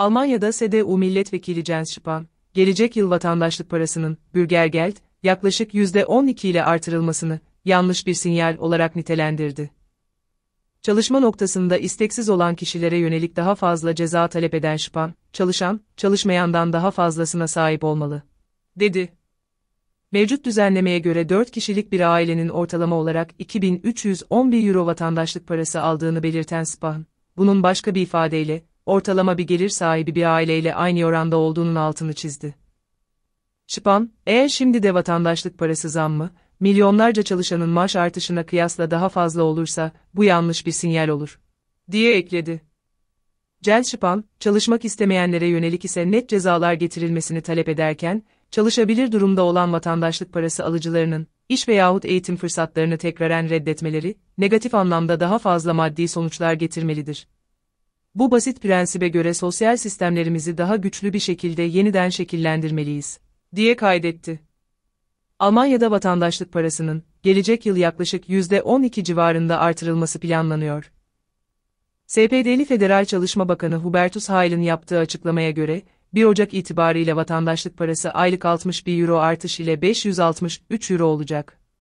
Almanya'da CDU milletvekili Jens Spahn, gelecek yıl vatandaşlık parasının, Bürgergeld, yaklaşık %12 ile artırılmasını, yanlış bir sinyal olarak nitelendirdi. Çalışma noktasında isteksiz olan kişilere yönelik daha fazla ceza talep eden Spahn, çalışan, çalışmayandan daha fazlasına sahip olmalı, dedi. Mevcut düzenlemeye göre 4 kişilik bir ailenin ortalama olarak 2311 euro vatandaşlık parası aldığını belirten Spahn, bunun başka bir ifadeyle, ortalama bir gelir sahibi bir aileyle aynı oranda olduğunun altını çizdi. Şıpan, eğer şimdi de vatandaşlık parası zammı, milyonlarca çalışanın maaş artışına kıyasla daha fazla olursa, bu yanlış bir sinyal olur, diye ekledi. Cel Şıpan, çalışmak istemeyenlere yönelik ise net cezalar getirilmesini talep ederken, çalışabilir durumda olan vatandaşlık parası alıcılarının, iş veyahut eğitim fırsatlarını tekraren reddetmeleri, negatif anlamda daha fazla maddi sonuçlar getirmelidir. Bu basit prensibe göre sosyal sistemlerimizi daha güçlü bir şekilde yeniden şekillendirmeliyiz, diye kaydetti. Almanya'da vatandaşlık parasının, gelecek yıl yaklaşık %12 civarında artırılması planlanıyor. SPD'li Federal Çalışma Bakanı Hubertus Heil'in yaptığı açıklamaya göre, 1 Ocak itibariyle vatandaşlık parası aylık 61 euro artış ile 563 euro olacak.